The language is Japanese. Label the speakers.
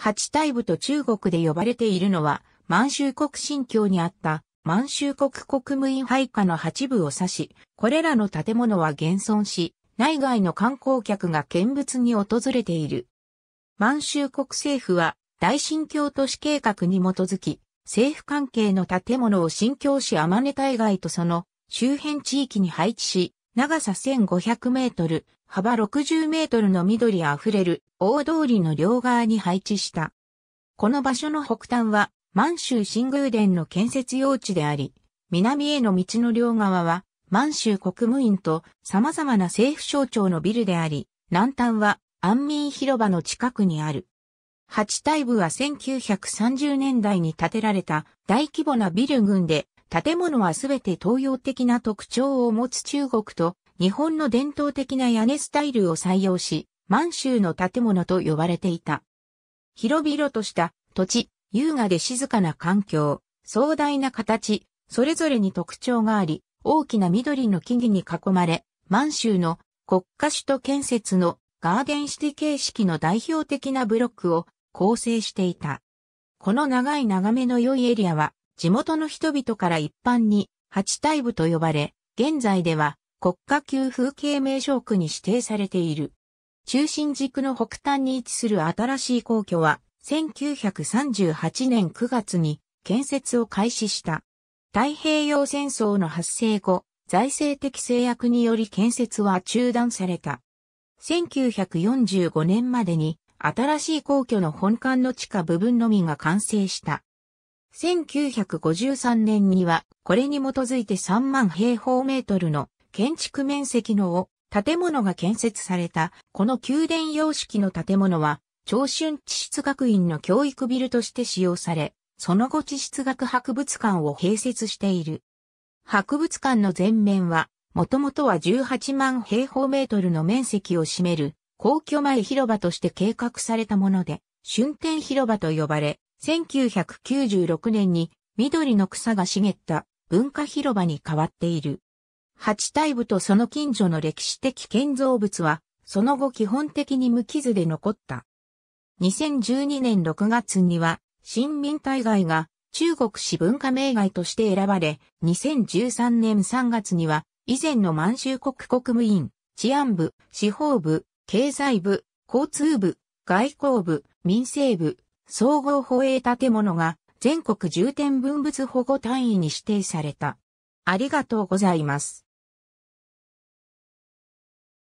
Speaker 1: 八大部と中国で呼ばれているのは、満州国新疆にあった満州国国務院配下の八部を指し、これらの建物は現存し、内外の観光客が見物に訪れている。満州国政府は大新疆都市計画に基づき、政府関係の建物を新教市天根大外とその周辺地域に配置し、長さ1500メートル、幅60メートルの緑あふれる大通りの両側に配置した。この場所の北端は満州新宮殿の建設用地であり、南への道の両側は満州国務院と様々な政府省庁のビルであり、南端は安民広場の近くにある。八大部は1930年代に建てられた大規模なビル群で建物はすべて東洋的な特徴を持つ中国と日本の伝統的な屋根スタイルを採用し、満州の建物と呼ばれていた。広々とした土地、優雅で静かな環境、壮大な形、それぞれに特徴があり、大きな緑の木々に囲まれ、満州の国家首都建設のガーデンシティ形式の代表的なブロックを構成していた。この長い眺めの良いエリアは地元の人々から一般に八大部と呼ばれ、現在では国家級風景名称区に指定されている。中心軸の北端に位置する新しい皇居は、1938年9月に建設を開始した。太平洋戦争の発生後、財政的制約により建設は中断された。1945年までに新しい皇居の本館の地下部分のみが完成した。1953年には、これに基づいて3万平方メートルの建築面積のを建物が建設された、この宮殿様式の建物は、長春地質学院の教育ビルとして使用され、その後地質学博物館を併設している。博物館の前面は、もともとは18万平方メートルの面積を占める、皇居前広場として計画されたもので、春天広場と呼ばれ、1996年に緑の草が茂った文化広場に変わっている。八大部とその近所の歴史的建造物は、その後基本的に無傷で残った。2012年6月には、新民大会が中国史文化名街として選ばれ、2013年3月には、以前の満州国国務院、治安部、司法部、経済部、交通部、外交部、民政部、総合保衛建物が全国重点文物保護単位に指定された。ありがとうございます。